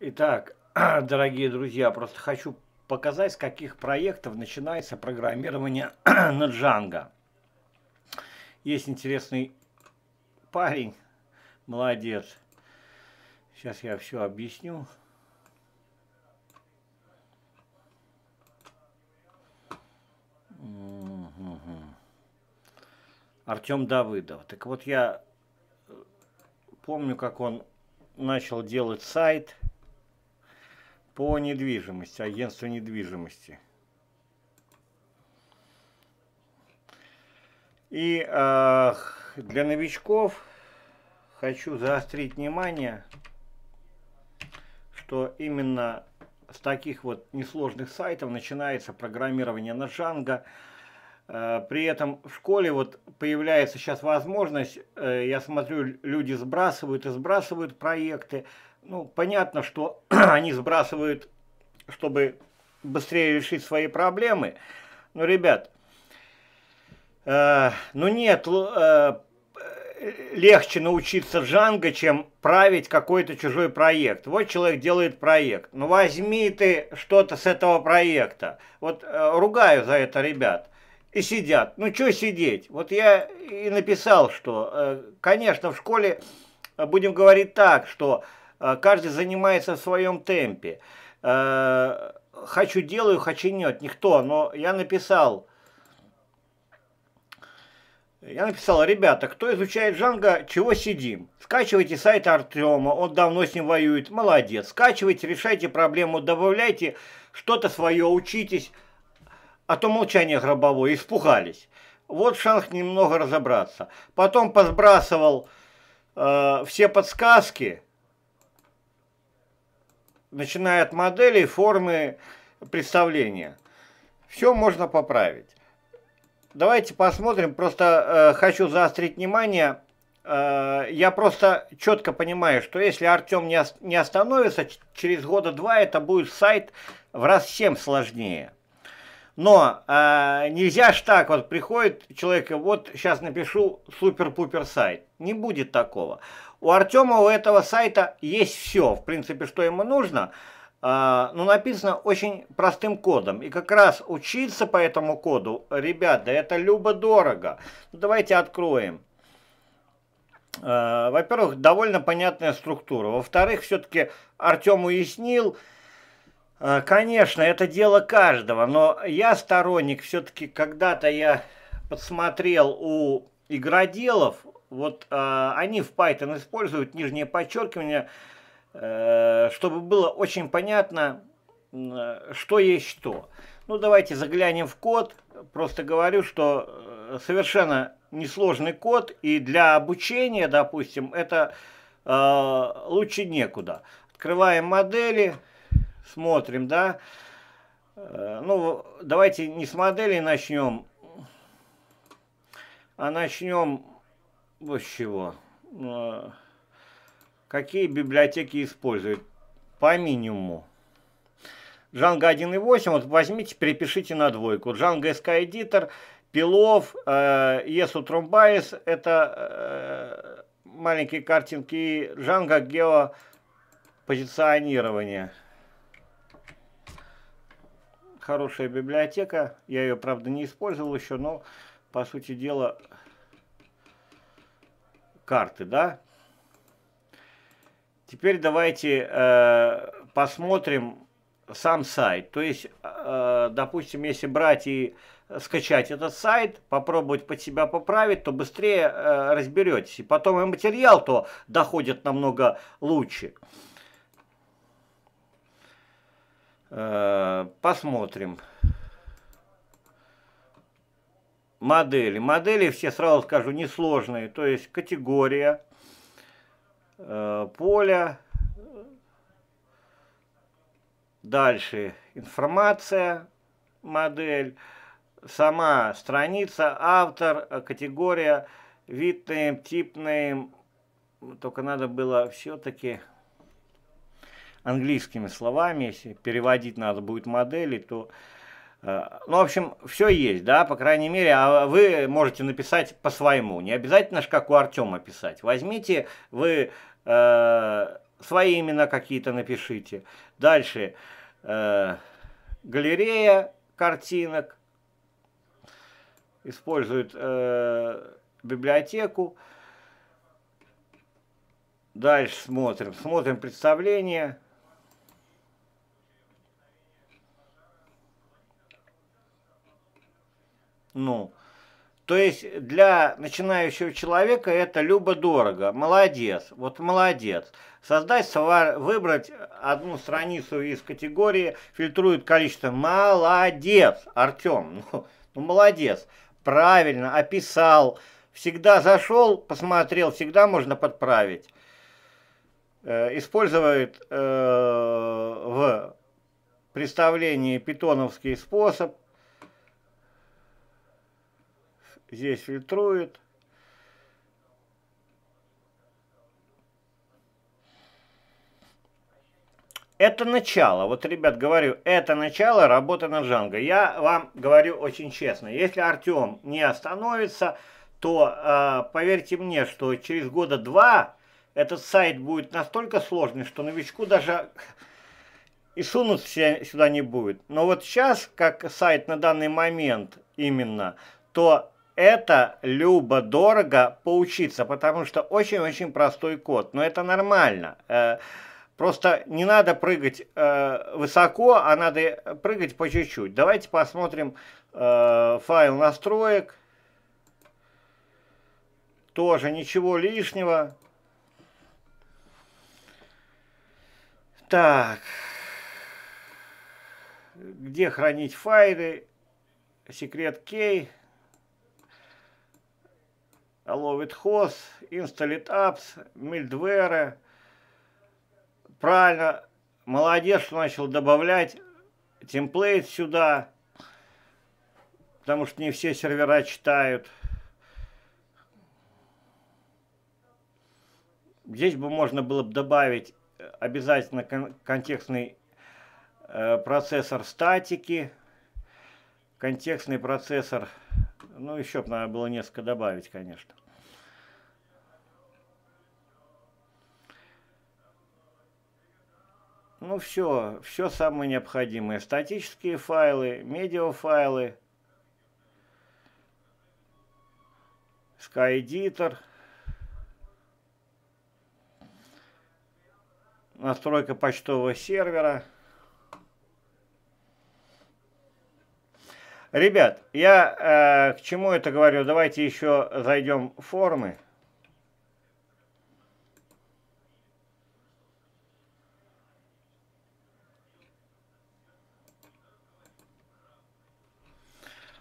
Итак, дорогие друзья, просто хочу показать, с каких проектов начинается программирование на Django. Есть интересный парень, молодец. Сейчас я все объясню. Артем Давыдов. Так вот я э, помню, как он начал делать сайт – по недвижимости, агентство недвижимости. И э, для новичков хочу заострить внимание, что именно с таких вот несложных сайтов начинается программирование на Django. Э, при этом в школе вот появляется сейчас возможность, э, я смотрю, люди сбрасывают и сбрасывают проекты, ну, понятно, что они сбрасывают, чтобы быстрее решить свои проблемы. Но, ребят, э, ну нет, э, легче научиться джанго, чем править какой-то чужой проект. Вот человек делает проект. Ну возьми ты что-то с этого проекта. Вот э, ругаю за это ребят. И сидят. Ну что сидеть? Вот я и написал, что, э, конечно, в школе э, будем говорить так, что Э, каждый занимается в своем темпе. Э, хочу делаю, хочу нет, никто, но я написал, я написал, ребята, кто изучает Джанго, чего сидим? Скачивайте сайт Артема, он давно с ним воюет, молодец. Скачивайте, решайте проблему, добавляйте что-то свое, учитесь, а то молчание гробовое, испугались. Вот шанс немного разобраться. Потом посбрасывал э, все подсказки, начиная от моделей, формы, представления. Все можно поправить. Давайте посмотрим, просто э, хочу заострить внимание. Э, я просто четко понимаю, что если Артем не, не остановится, через года два это будет сайт в раз 7 сложнее. Но э, нельзя ж так, вот приходит человек, и вот сейчас напишу супер-пупер сайт. Не будет такого. У Артема, у этого сайта есть все, в принципе, что ему нужно, а, но ну, написано очень простым кодом. И как раз учиться по этому коду, ребят, да это любо-дорого. Ну, давайте откроем. А, во-первых, довольно понятная структура. Во-вторых, все-таки Артем уяснил, а, конечно, это дело каждого, но я сторонник, все-таки когда-то я подсмотрел у игроделов вот э, они в Python используют нижнее подчеркивание, э, чтобы было очень понятно, э, что есть что. Ну, давайте заглянем в код. Просто говорю, что э, совершенно несложный код, и для обучения, допустим, это э, лучше некуда. Открываем модели, смотрим, да. Э, ну, давайте не с моделей начнем, а начнем вот с чего. А, какие библиотеки используют? По минимуму. Django 1.8, вот возьмите, перепишите на двойку. Django SK Editor, Пилов, э, ESU Trombias, это э, маленькие картинки, и Django геопозиционирование. Хорошая библиотека, я ее, правда, не использовал еще, но, по сути дела, карты, да? Теперь давайте э, посмотрим сам сайт. То есть, э, допустим, если брать и скачать этот сайт, попробовать под себя поправить, то быстрее э, разберетесь. И потом и материал то доходит намного лучше. Э, посмотрим. Посмотрим модели. Модели все, сразу скажу, несложные. То есть категория, э, поле, дальше информация, модель, сама страница, автор, э, категория, вид name, тип name. Только надо было все-таки английскими словами, если переводить надо будет модели, то Э, ну, в общем, все есть, да, по крайней мере, а вы можете написать по-своему. Не обязательно же, как у Артема писать. Возьмите вы э, свои имена какие-то напишите. Дальше. Э, галерея картинок. использует э, библиотеку. Дальше смотрим. Смотрим представление. ну. То есть для начинающего человека это любо-дорого. Молодец, вот молодец. Создать словарь, выбрать одну страницу из категории, фильтрует количество. Молодец, Артем, ну, ну молодец. Правильно, описал. Всегда зашел, посмотрел, всегда можно подправить. Э, использует э, в представлении питоновский способ – здесь фильтрует. Это начало, вот, ребят, говорю, это начало работы на Django. Я вам говорю очень честно, если Артем не остановится, то э, поверьте мне, что через года два этот сайт будет настолько сложный, что новичку даже и сунуть сюда не будет. Но вот сейчас, как сайт на данный момент именно, то это любо-дорого поучиться, потому что очень-очень простой код, но это нормально. Э, просто не надо прыгать э, высоко, а надо прыгать по чуть-чуть. Давайте посмотрим э, файл настроек. Тоже ничего лишнего. Так. Где хранить файлы? Секрет кей. Ловит Ловитхоз, инсталит апс, Мильдвера. Правильно, молодец, что начал добавлять темплейт сюда, потому что не все сервера читают. Здесь бы можно было бы добавить э, обязательно кон контекстный э, процессор статики, контекстный процессор ну, еще бы надо было несколько добавить, конечно. Ну, все, все самое необходимое. Статические файлы, медиафайлы, SkyEditor, настройка почтового сервера – Ребят, я э, к чему это говорю? Давайте еще зайдем в формы.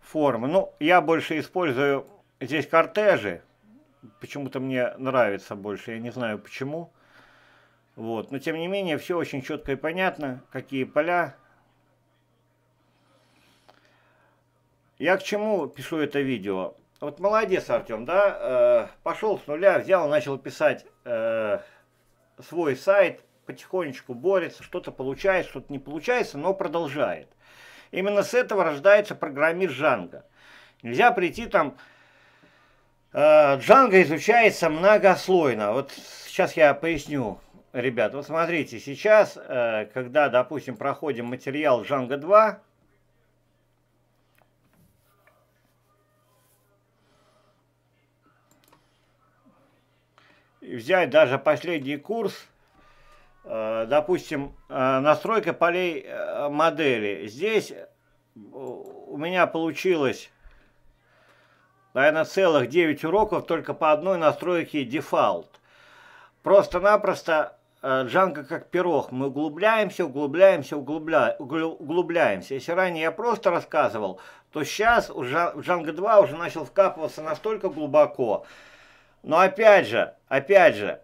Формы. Ну, я больше использую здесь кортежи. Почему-то мне нравится больше, я не знаю почему. Вот. Но тем не менее, все очень четко и понятно, какие поля Я к чему пишу это видео? Вот молодец Артем, да, э, пошел с нуля, взял, начал писать э, свой сайт, потихонечку борется, что-то получается, что-то не получается, но продолжает. Именно с этого рождается программист Джанга. Нельзя прийти там... Э, Джанго изучается многослойно. Вот сейчас я поясню, ребят. Вот смотрите, сейчас, э, когда, допустим, проходим материал Джанга 2, взять даже последний курс, э, допустим, э, настройка полей э, модели. Здесь у меня получилось, наверное, целых 9 уроков только по одной настройке дефолт. Просто-напросто Джанго как пирог. Мы углубляемся, углубляемся, углубля... углубляемся. Если ранее я просто рассказывал, то сейчас в Джанго 2 уже начал вкапываться настолько глубоко, но опять же, опять же,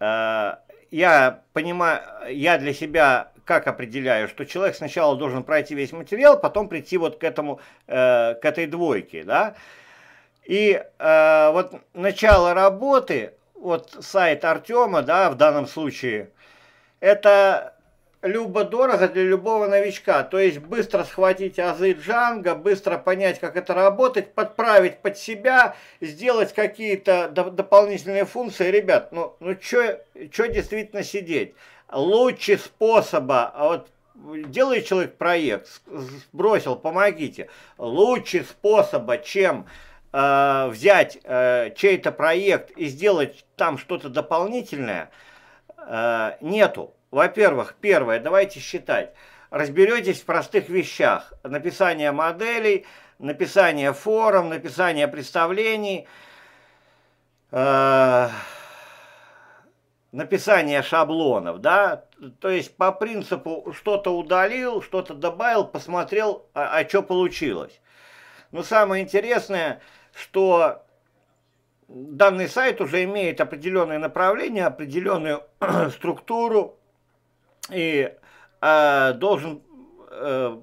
э, я понимаю, я для себя как определяю, что человек сначала должен пройти весь материал, потом прийти вот к этому, э, к этой двойке, да. И э, вот начало работы, вот сайт Артема, да, в данном случае, это любо-дорого для любого новичка. То есть быстро схватить азы джанга, быстро понять, как это работает, подправить под себя, сделать какие-то до дополнительные функции. Ребят, ну, ну что действительно сидеть? Лучше способа, а вот делает человек проект, сбросил, помогите. Лучше способа, чем э, взять э, чей-то проект и сделать там что-то дополнительное, э, нету. Во-первых, первое, давайте считать. Разберетесь в простых вещах. Написание моделей, написание форум, написание представлений, э, написание шаблонов, да, то есть по принципу что-то удалил, что-то добавил, посмотрел, а, а что получилось. Но самое интересное, что данный сайт уже имеет определенное направление, определенную структуру, и э, должен э,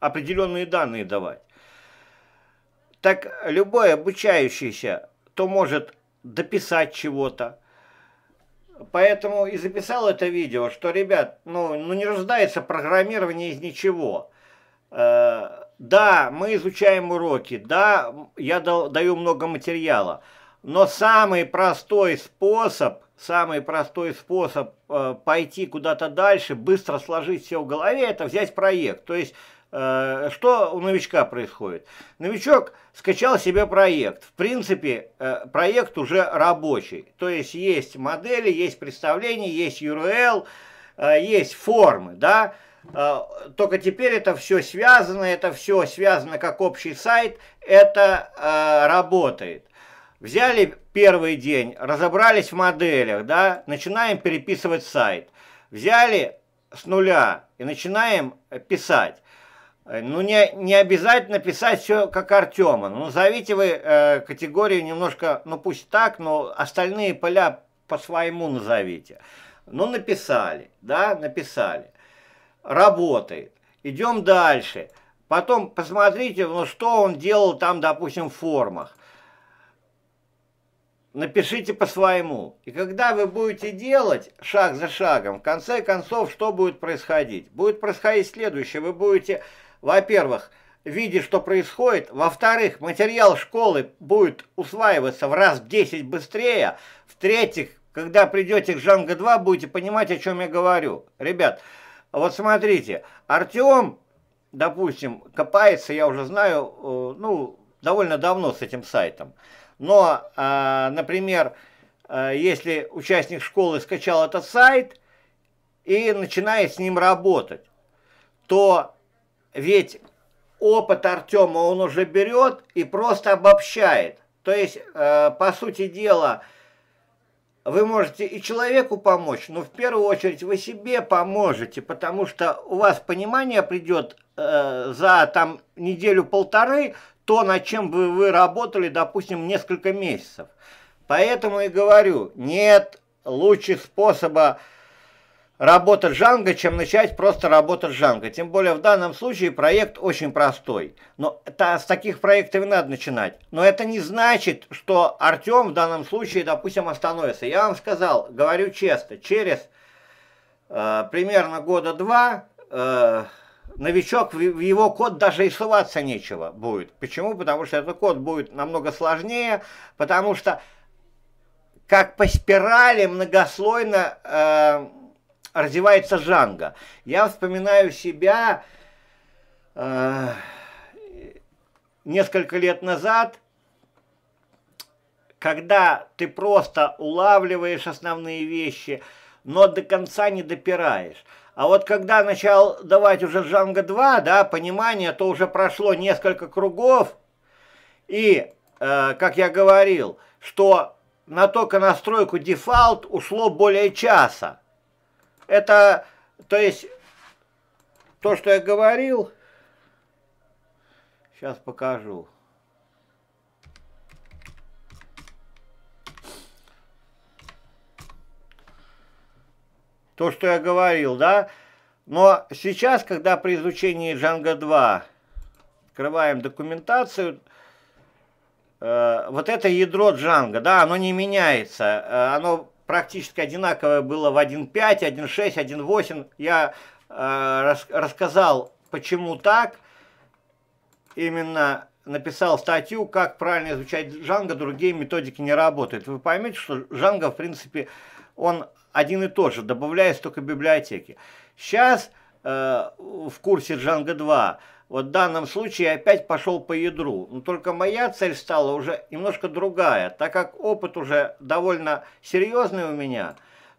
определенные данные давать. Так любой обучающийся, то может дописать чего-то. Поэтому и записал это видео, что, ребят, ну, ну не рождается программирование из ничего. Э, да, мы изучаем уроки, да, я дал даю много материала, но самый простой способ самый простой способ э, пойти куда-то дальше, быстро сложить все в голове, это взять проект. То есть, э, что у новичка происходит? Новичок скачал себе проект. В принципе, э, проект уже рабочий. То есть, есть модели, есть представления, есть URL, э, есть формы, да, э, только теперь это все связано, это все связано как общий сайт, это э, работает. Взяли первый день, разобрались в моделях, да, начинаем переписывать сайт. Взяли с нуля и начинаем писать. Ну, не, не обязательно писать все как Артема. Ну, назовите вы э, категорию немножко, ну, пусть так, но остальные поля по своему назовите. Ну, написали, да, написали. Работает. Идем дальше. Потом посмотрите, ну, что он делал там, допустим, в формах напишите по-своему. И когда вы будете делать шаг за шагом, в конце концов, что будет происходить? Будет происходить следующее. Вы будете, во-первых, видеть, что происходит. Во-вторых, материал школы будет усваиваться в раз в 10 быстрее. В-третьих, когда придете к Жанго 2, будете понимать, о чем я говорю. Ребят, вот смотрите, Артем, допустим, копается, я уже знаю, э, ну, довольно давно с этим сайтом. Но, э, например, э, если участник школы скачал этот сайт и начинает с ним работать, то ведь опыт Артема он уже берет и просто обобщает. То есть, э, по сути дела, вы можете и человеку помочь, но в первую очередь вы себе поможете, потому что у вас понимание придет э, за там неделю-полторы то, над чем бы вы работали, допустим, несколько месяцев. Поэтому и говорю, нет лучших способа работать Джанго, чем начать просто работать Джанго. Тем более в данном случае проект очень простой. Но это, с таких проектов и надо начинать. Но это не значит, что Артем в данном случае, допустим, остановится. Я вам сказал, говорю честно, через э, примерно года два... Э, новичок, в его код даже рисоваться нечего будет. Почему? Потому что этот код будет намного сложнее, потому что как по спирали многослойно э, развивается жанга. Я вспоминаю себя э, несколько лет назад, когда ты просто улавливаешь основные вещи, но до конца не допираешь. А вот когда начал давать уже Джанго 2, да, понимание, то уже прошло несколько кругов. И, э, как я говорил, что на только настройку дефолт ушло более часа. Это, то есть, то, что я говорил, сейчас покажу. То, что я говорил, да? Но сейчас, когда при изучении Django 2 открываем документацию, э, вот это ядро Django, да, оно не меняется. Э, оно практически одинаковое было в 1.5, 1.6, 1.8. Я э, рас, рассказал, почему так. Именно написал статью, как правильно изучать Django, другие методики не работают. Вы поймете, что Django, в принципе, он один и тот же, добавляясь только библиотеки. Сейчас э, в курсе Django 2 вот в данном случае опять пошел по ядру. Но только моя цель стала уже немножко другая. Так как опыт уже довольно серьезный у меня,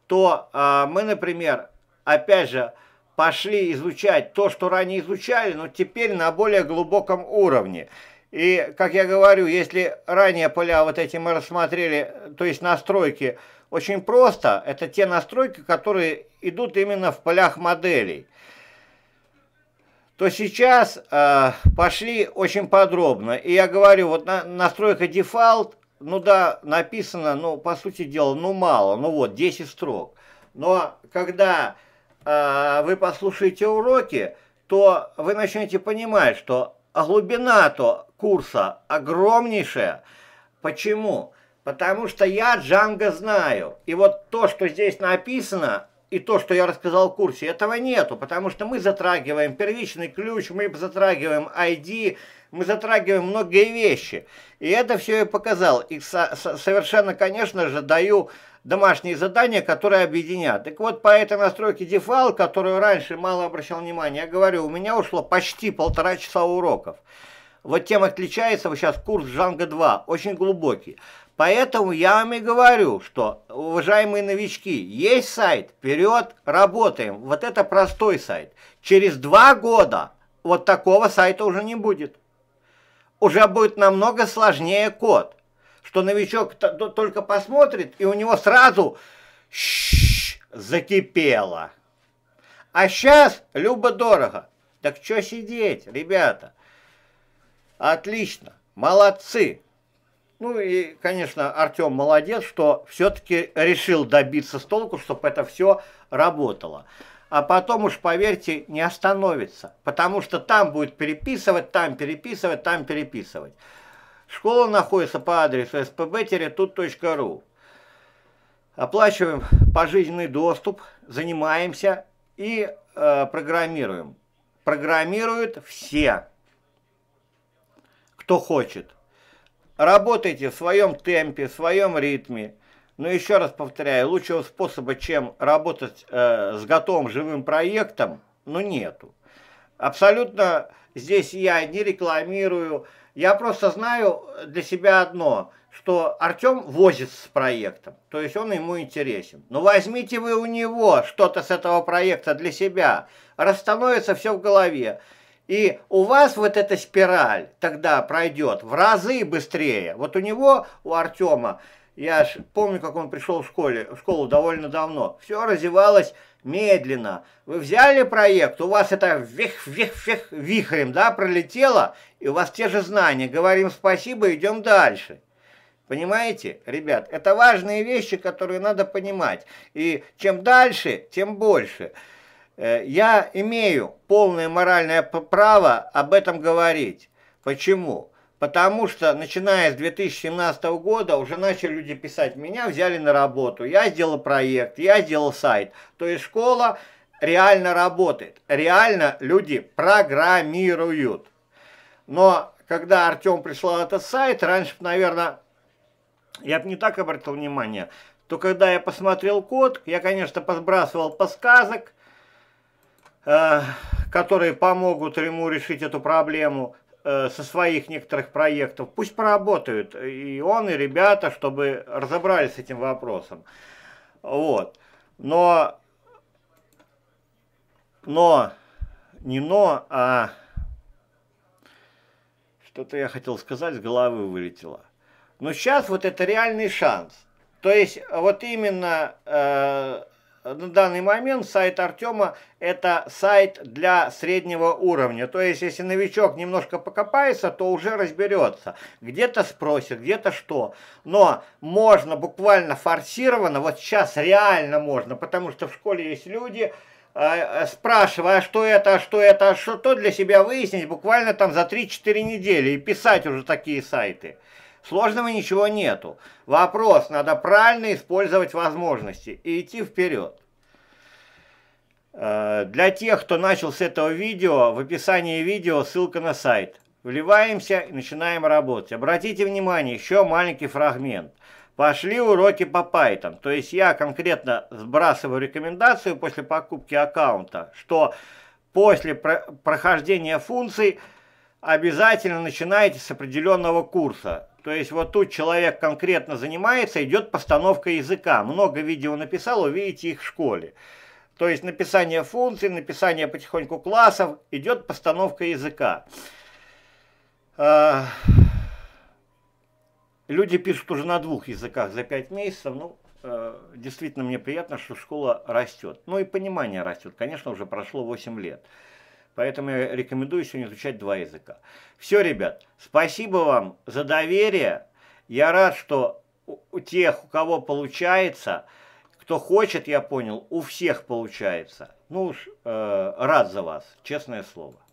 то э, мы, например, опять же, пошли изучать то, что ранее изучали, но теперь на более глубоком уровне. И, как я говорю, если ранее поля вот эти мы рассмотрели, то есть настройки, очень просто. Это те настройки, которые идут именно в полях моделей. То сейчас э, пошли очень подробно. И я говорю, вот на, настройка дефолт, ну да, написано, ну по сути дела, ну мало, ну вот 10 строк. Но когда э, вы послушаете уроки, то вы начнете понимать, что глубина-то курса огромнейшая. Почему? Потому что я Джанго знаю. И вот то, что здесь написано, и то, что я рассказал в курсе, этого нету, потому что мы затрагиваем первичный ключ, мы затрагиваем ID, мы затрагиваем многие вещи. И это все я показал. И совершенно, конечно же, даю домашние задания, которые объединят. Так вот, по этой настройке дефал, которую раньше мало обращал внимания, я говорю, у меня ушло почти полтора часа уроков. Вот тем отличается вот сейчас курс Джанго 2, очень глубокий. Поэтому я вам и говорю, что, уважаемые новички, есть сайт, вперед, работаем. Вот это простой сайт. Через два года вот такого сайта уже не будет. Уже будет намного сложнее код, что новичок только посмотрит, и у него сразу Ш закипело. А сейчас любо-дорого. Так что сидеть, ребята? Отлично, молодцы. Ну и, конечно, Артем молодец, что все-таки решил добиться с толку, чтобы это все работало. А потом уж, поверьте, не остановится, потому что там будет переписывать, там переписывать, там переписывать. Школа находится по адресу spb Оплачиваем пожизненный доступ, занимаемся и э, программируем. Программируют все, кто хочет. Работайте в своем темпе, в своем ритме. Но еще раз повторяю, лучшего способа, чем работать э, с готовым живым проектом, ну нету. Абсолютно здесь я не рекламирую. Я просто знаю для себя одно, что Артем возит с проектом, то есть он ему интересен. Но ну, возьмите вы у него что-то с этого проекта для себя, расстановится все в голове. И у вас вот эта спираль тогда пройдет в разы быстрее. Вот у него, у Артема, я ж помню, как он пришел в, школе, в школу довольно давно, все развивалось медленно. Вы взяли проект, у вас это вих-вих-вих вихрем, да, пролетело, и у вас те же знания. Говорим спасибо, идем дальше. Понимаете, ребят, это важные вещи, которые надо понимать. И чем дальше, тем больше. Э, я имею полное моральное право об этом говорить. Почему? Потому что, начиная с 2017 года, уже начали люди писать, меня взяли на работу, я сделал проект, я сделал сайт. То есть школа реально работает, реально люди программируют. Но когда Артем прислал этот сайт, раньше, наверное, я бы не так обратил внимание, то когда я посмотрел код, я, конечно, подбрасывал подсказок, Э, которые помогут ему решить эту проблему э, со своих некоторых проектов, пусть поработают и он, и ребята, чтобы разобрались с этим вопросом. Вот. Но, но, не но, а что-то я хотел сказать, с головы вылетело. Но сейчас вот это реальный шанс. То есть вот именно э, на данный момент сайт Артема это сайт для среднего уровня. То есть, если новичок немножко покопается, то уже разберется. Где-то спросит, где-то что. Но можно буквально форсированно, вот сейчас реально можно, потому что в школе есть люди, э, э, спрашивая, а что это, а что это, а что то, для себя выяснить буквально там за 3-4 недели и писать уже такие сайты. Сложного ничего нету. Вопрос, надо правильно использовать возможности и идти вперед. Э, для тех, кто начал с этого видео, в описании видео ссылка на сайт. Вливаемся и начинаем работать. Обратите внимание, еще маленький фрагмент. Пошли уроки по Python. То есть я конкретно сбрасываю рекомендацию после покупки аккаунта, что после прохождения функций обязательно начинайте с определенного курса. То есть вот тут человек конкретно занимается, идет постановка языка. Много видео написал, увидите их в школе. То есть написание функций, написание потихоньку классов, идет постановка языка. А, люди пишут уже на двух языках за пять месяцев. Ну, а, действительно, мне приятно, что школа растет. Ну и понимание растет. Конечно, уже прошло 8 лет. Поэтому я рекомендую сегодня изучать два языка. Все, ребят, спасибо вам за доверие. Я рад, что у тех, у кого получается, кто хочет, я понял, у всех получается. Ну уж э, рад за вас, честное слово.